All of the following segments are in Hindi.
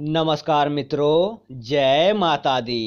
नमस्कार मित्रों जय माता दी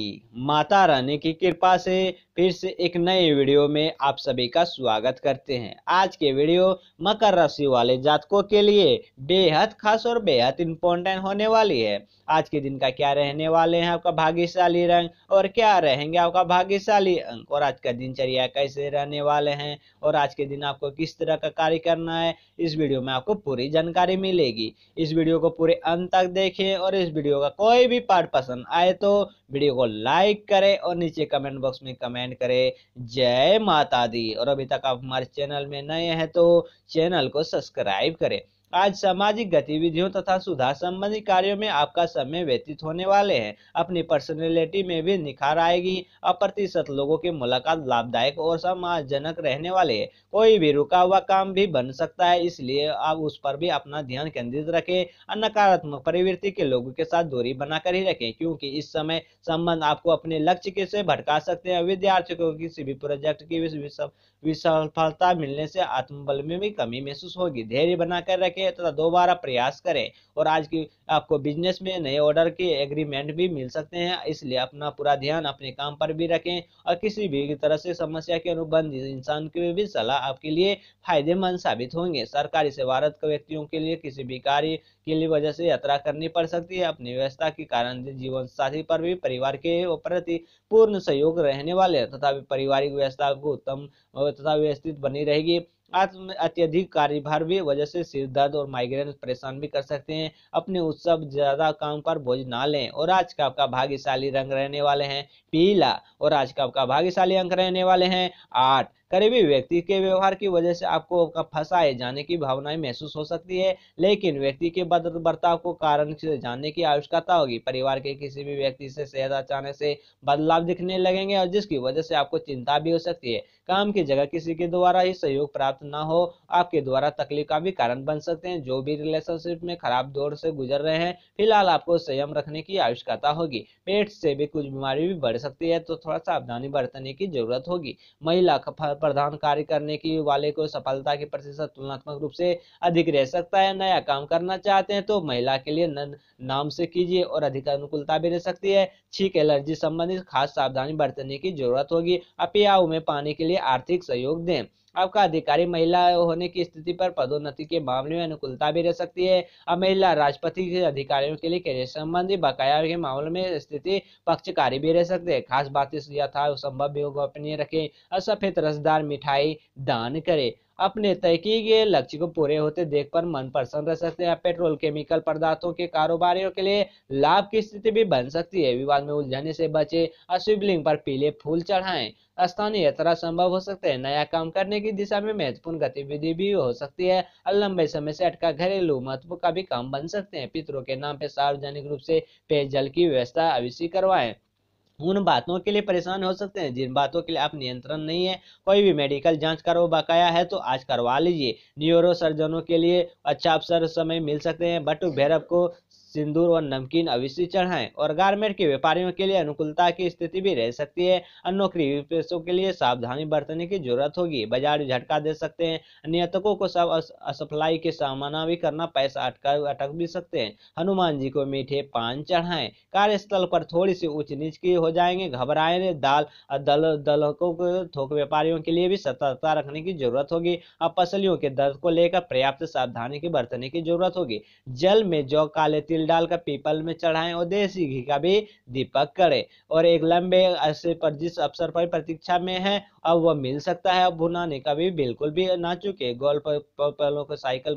माता रानी की कृपा से फिर से एक नए वीडियो में आप सभी का स्वागत करते हैं आज के वीडियो मकर राशि वाले जातकों के लिए बेहद खास और बेहद इम्पोर्टेंट होने वाली है आज के दिन का क्या रहने वाले हैं आपका भाग्यशाली रंग और क्या रहेंगे आपका भाग्यशाली अंक और आज का दिनचर्या कैसे रहने वाले हैं और आज के दिन आपको किस तरह का कार्य करना है इस वीडियो में आपको पूरी जानकारी मिलेगी इस वीडियो को पूरे अंत तक देखें और और इस वीडियो का कोई भी पार्ट पसंद आए तो वीडियो को लाइक करें और नीचे कमेंट बॉक्स में कमेंट करें जय माता दी और अभी तक आप हमारे चैनल में नए हैं तो चैनल को सब्सक्राइब करें आज सामाजिक गतिविधियों तथा सुधार संबंधी कार्यों में आपका समय व्यतीत होने वाले हैं अपनी पर्सनैलिटी में भी निखार आएगी अप्रतिशत लोगों की मुलाकात लाभदायक और समाजजनक रहने वाले है कोई भी रुका हुआ काम भी बन सकता है इसलिए आप उस पर भी अपना ध्यान केंद्रित रखें नकारात्मक प्रवृत्ति के लोगों के साथ दूरी बनाकर ही रखें क्योंकि इस समय संबंध आपको अपने लक्ष्य के से भटका सकते हैं विद्यार्थियों को किसी भी प्रोजेक्ट की विसफलता मिलने से आत्मबल में भी कमी महसूस होगी धैर्य बनाकर रखें सके तथा तो दोबारा प्रयास करें और आज की आपको बिजनेस में नए ऑर्डर के एग्रीमेंट भी मिल सकते हैं इसलिए अपना पूरा ध्यान अपने काम पर भी रखें और किसी भी तरह से समस्या के अनुबंध इंसान की भी सलाह आपके लिए फायदेमंद साबित होंगे सरकारी सेवारत व्यक्तियों के लिए किसी भी कार्य के लिए वजह से यात्रा करनी पड़ सकती है अपनी व्यवस्था के कारण जीवन साथी पर भी परिवार के प्रति पूर्ण सहयोग रहने वाले तथा पारिवारिक व्यवस्था को उत्तम तथा व्यवस्थित बनी रहेगी आत्म अत्यधिक कार्यभार भी वजह से सिर दर्द और माइग्रेन परेशान भी कर सकते हैं अपने उत्सव ज्यादा काम पर बोझ ना लें और आज का आपका भाग्यशाली रंग रहने वाले हैं पीला और आज का आपका भाग्यशाली अंक रहने वाले हैं आठ करीबी व्यक्ति के व्यवहार की वजह से आपको फंसाए जाने की भावनाएं महसूस हो सकती है लेकिन व्यक्ति के बर्ताव को कारण से जानने की आवश्यकता होगी परिवार के किसी भी व्यक्ति से सेहत अचानक से बदलाव दिखने लगेंगे और जिसकी वजह से आपको चिंता भी हो सकती है काम की जगह किसी के द्वारा ही सहयोग प्राप्त न हो आपके द्वारा तकलीफ का भी कारण बन सकते हैं जो भी रिलेशनशिप में खराब दौर से गुजर रहे हैं फिलहाल आपको संयम रखने की आवश्यकता होगी पेट से भी कुछ बीमारी भी बढ़ सकती है तो थोड़ा सावधानी बरतने की जरूरत होगी महिला प्रधान कार्य करने की वाले को सफलता की प्रतिशत तुलनात्मक रूप से अधिक रह सकता है नया काम करना चाहते हैं तो महिला के लिए नाम से कीजिए और अधिक अनुकूलता भी रह सकती है छीक एलर्जी संबंधित खास सावधानी बरतने की जरूरत होगी अपयाओं में पाने के लिए आर्थिक सहयोग दें आपका अधिकारी महिला होने की स्थिति पर पदोन्नति के मामले में अनुकूलता भी रह सकती है अब महिला राष्ट्रपति के अधिकारियों के लिए कैरियर संबंधी बकाया के मामले में स्थिति पक्षकारी भी रह सकते हैं खास बात इसलिए था संभव भी गोपनीय रखें और सफेद रसदार मिठाई दान करें अपने तय किए गए लक्ष्य को पूरे होते देख पर मन प्रसन्न रह सकते हैं पेट्रोल केमिकल पदार्थों के कारोबारियों के लिए लाभ की स्थिति भी बन सकती है विवाद में उलझने से बचे और शिवलिंग पर पीले फूल चढ़ाएं स्थानीय यात्रा संभव हो सकते हैं नया काम करने की दिशा में महत्वपूर्ण गतिविधि भी हो सकती है और लंबे समय से अटका घरेलू महत्व का भी काम बन सकते हैं पितरों के नाम पर सार्वजनिक रूप से पेयजल की व्यवस्था अवश्य करवाएं उन बातों के लिए परेशान हो सकते हैं जिन बातों के लिए आप नियंत्रण नहीं है कोई भी मेडिकल जांच करो बकाया है तो आज करवा लीजिए न्यूरो सर्जनों के लिए अच्छा अवसर समय मिल सकते हैं बट भैरव को सिंदूर और नमकीन अवश्य चढ़ाएं और गारमेंट के व्यापारियों के लिए अनुकूलता की स्थिति भी रह सकती है और नौकरी पेशों के लिए सावधानी बरतने की जरूरत होगी बाजार झटका दे सकते हैं नियतकों को सब असफलाई के सामना भी करना पैसा अटका अटक भी सकते हैं हनुमान जी को मीठे पान चढ़ाएं कार्यस्थल पर थोड़ी सी ऊंच नीच की हो जाएंगे घबराए दाल दल दलकों को थोक व्यापारियों के लिए भी सतर्कता रखने की जरूरत होगी और फसलियों के दर्द को लेकर पर्याप्त सावधानी की बरतने की जरूरत होगी जल में जो काले तिल डाल डालकर पीपल में चढ़ाएं और देसी घी का भी दीपक करें और एक लंबे अरसे पर जिस अवसर पर प्रतीक्षा में है अब वह मिल सकता है अब भुनाने का भी बिल्कुल भी ना चुके गोल्फ को साइकिल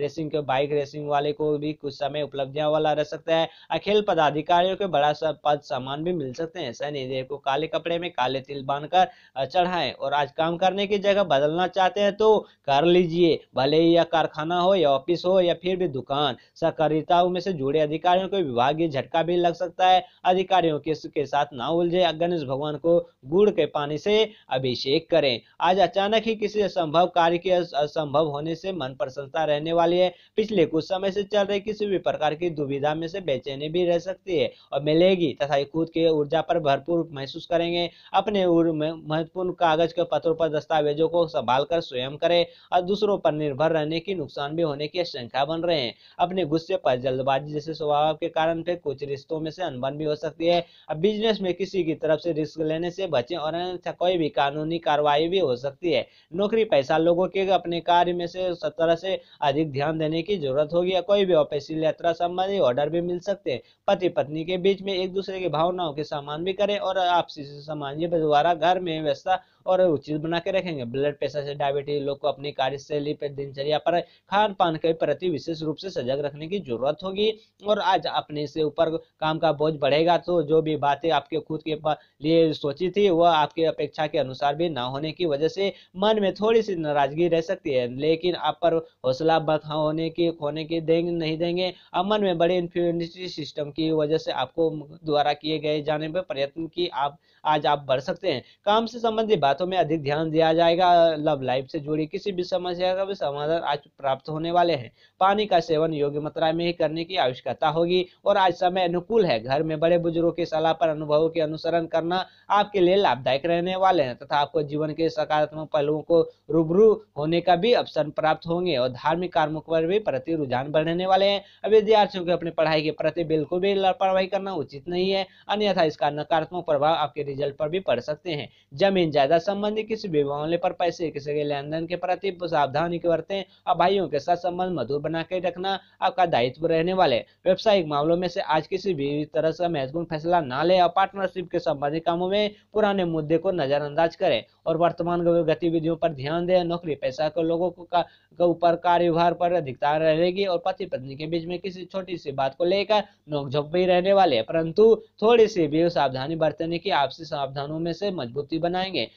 रेसिंग के बाइक रेसिंग वाले को भी कुछ समय उपलब्धियां वाला रह सकता है अखिल पदाधिकारियों के बड़ा सा पद सामान भी मिल सकते हैं सैनी देव को काले कपड़े में काले तिल बांधकर चढ़ाएं और आज काम करने की जगह बदलना चाहते हैं तो कर लीजिए भले ही यह कारखाना हो या ऑफिस हो या फिर भी दुकान सहकारिताओं में से जुड़े जुड़े अधिकारियों को विभागीय झटका भी लग सकता है अधिकारियों के, के साथ ना उलझे गणेश भगवान को गुड़ के पानी से अभिषेक करें आज अचानक ही किसी असंभव कार्य के असंभव होने से मन प्रसन्नता रहने वाली है पिछले कुछ समय से चल रही किसी भी प्रकार की दुविधा में से बेचैनी भी रह सकती है और मिलेगी तथा खुद के ऊर्जा पर भरपूर महसूस करेंगे अपने महत्वपूर्ण कागज के पत्रों पर दस्तावेजों को संभाल कर स्वयं करें और दूसरों पर निर्भर रहने की नुकसान भी होने की आशंका बन रहे हैं अपने गुस्से पर जल्दबाजी जैसे स्वभाव के कारण फिर कुछ रिश्तों में से अनबन भी हो सकती है अब बिजनेस में किसी की तरफ से रिस्क लेने से बचे और कोई भी कानूनी कार्रवाई भी हो सकती है नौकरी पैसा लोगों के अपने कार्य में से सतरह से अधिक ध्यान देने की जरूरत होगी या कोई भी ऑफिसियल यात्रा संबंधी ऑर्डर भी मिल सकते हैं पति पत्नी के बीच में एक दूसरे की भावनाओं के सम्मान भी करें और आपसी सामान्य द्वारा घर में व्यवस्था और उचित बना के रखेंगे ब्लड प्रेशर से डायबिटीज लोग को अपनी कार्यशैली पर दिनचर्या पर खान पान के प्रति विशेष रूप से सजग रखने की जरूरत होगी और आज अपने से ऊपर काम का बोझ बढ़ेगा तो जो भी बातें आपके खुद के लिए सोची थी वह आपकी अपेक्षा के अनुसार भी ना होने की वजह से मन में थोड़ी सी नाराजगी रह सकती है लेकिन आप पर हौसला बत होने की खोने की देंगे नहीं देंगे अब मन में बड़े इन्फ्यूनिटी सिस्टम की वजह से आपको द्वारा किए गए जाने पर प्रयत्न की आप आज आप बढ़ सकते हैं काम से संबंधित बातों में अधिक ध्यान दिया जाएगा लव लाइफ से जुड़ी किसी भी समस्या का भी समाधान आज प्राप्त होने वाले हैं पानी का सेवन योग्य मात्रा में ही करने की आवश्यकता होगी और आज समय अनुकूल है घर में बड़े बुजुर्गों की सलाह पर अनुभवों के अनुसरण करना आपके लिए लाभदायक रहने वाले हैं तथा आपको जीवन के सकारात्मक पहलुओं को रूबरू होने का भी अवसर प्राप्त होंगे और धार्मिक कार्यों पर भी प्रति रुझान बढ़ने वाले हैं विद्यार्थियों को अपनी पढ़ाई के प्रति बिल्कुल भी लापरवाही करना उचित नहीं है अन्यथा इसका नकारात्मक प्रभाव आपके रिजल्ट पर भी पड़ सकते हैं जमीन जायदाद संबंधी किसी भी मामले पर पैसे किसी के लेन देन के प्रति सावधानी बरतें और भाइयों के साथ संबंध मधुर बना रखना आपका दायित्व रहने वाले है व्यवसायिक मामलों में से आज किसी भी तरह से महत्वपूर्ण फैसला ना ले और पार्टनरशिप के संबंधित कामों में पुराने मुद्दे को नजरअंदाज करें और वर्तमान गतिविधियों पर ध्यान दें नौकरी पैसा को लोगों को ऊपर का कार्यभार पर अधिकता रहेगी और पति पत्नी के बीच में किसी छोटी सी बात को लेकर नोकझोंक भी रहने वाले हैं परंतु थोड़ी सी भी सावधानी बरतने की आपसी सावधानों में से मजबूती बनाएंगे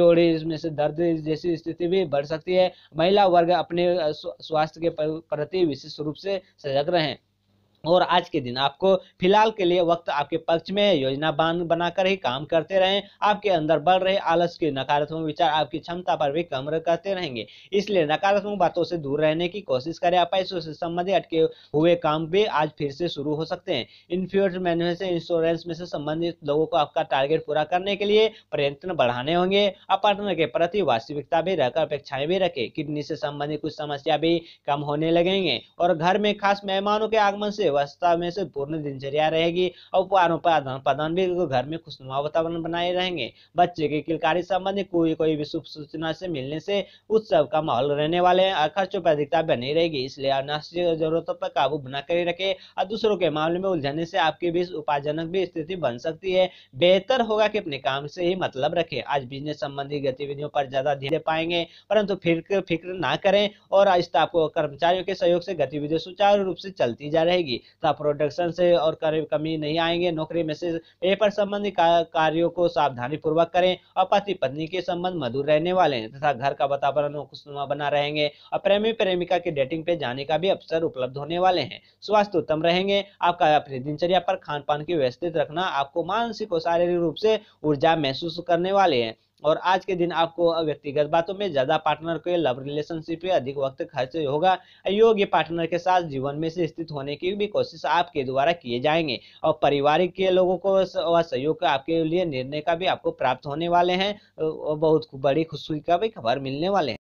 जोड़ी में से दर्द जैसी स्थिति भी बढ़ सकती है महिला वर्ग अपने स्वास्थ्य के प्रति विशेष रूप से सजग रहें और आज के दिन आपको फिलहाल के लिए वक्त आपके पक्ष में योजना बांध बनाकर ही काम करते रहें आपके अंदर बढ़ रहे आलस के नकारात्मक विचार आपकी क्षमता पर भी कमर करते रहेंगे इसलिए नकारात्मक बातों से दूर रहने की कोशिश करें आप पैसों से संबंधित अटके हुए काम भी आज फिर से शुरू हो सकते हैं इन फ्यूचर से इंश्योरेंस में से संबंधित लोगों को आपका टारगेट पूरा करने के लिए प्रयत्न बढ़ाने होंगे आप पार्टनर के प्रति वास्तविकता भी रहकर अपेक्षाएं भी रखें किडनी से संबंधित कुछ समस्या भी कम होने लगेंगे और घर में खास मेहमानों के आगमन से व्यवस्था में से पूर्ण दिनचर्या रहेगी और उपानुपादान प्रधान भी घर में खुशनुमा वातावरण बनाए रहेंगे बच्चे के किलकारी संबंधी कोई कोई भी शुभ सूचना से मिलने से उत्सव का माहौल रहने वाले हैं और खर्चों पर अधिकता बनी रहेगी इसलिए अनावश्यक जरूरतों पर काबू बना कर रखे और दूसरों के मामले में उलझने से आपके बीच उपाजनक भी स्थिति बन सकती है बेहतर होगा कि अपने काम से ही मतलब रखे आज बिजनेस संबंधी गतिविधियों पर ज्यादा ध्यान दे पाएंगे परंतु फिक्र फिक्र ना करें और स्टाफ तो को कर्मचारियों के सहयोग से गतिविधियां सुचारू रूप से चलती जा रहेगी तथा तो प्रोडक्शन से और कमी नहीं आएंगे नौकरी में से पेपर संबंधी कार्यों को सावधानी पूर्वक करें और पति पत्नी के संबंध मधुर रहने वाले हैं तथा घर का वातावरण खुशनुमा बना रहेंगे और प्रेमी प्रेमिका के डेटिंग पे जाने का भी अवसर उपलब्ध होने वाले हैं स्वास्थ्य उत्तम रहेंगे आपका अपनी दिनचर्या पर खान पान की व्यवस्थित रखना आपको मानसिक और शारीरिक रूप से ऊर्जा महसूस करने वाले हैं और आज के दिन आपको व्यक्तिगत बातों में ज्यादा पार्टनर के लव रिलेशनशिप में अधिक वक्त खर्च होगा योग्य पार्टनर के साथ जीवन में से स्थित होने की भी कोशिश आपके द्वारा किए जाएंगे और पारिवारिक के लोगों को सहयोग आपके लिए निर्णय का भी आपको प्राप्त होने वाले हैं बहुत बड़ी खुशी का भी खबर मिलने वाले हैं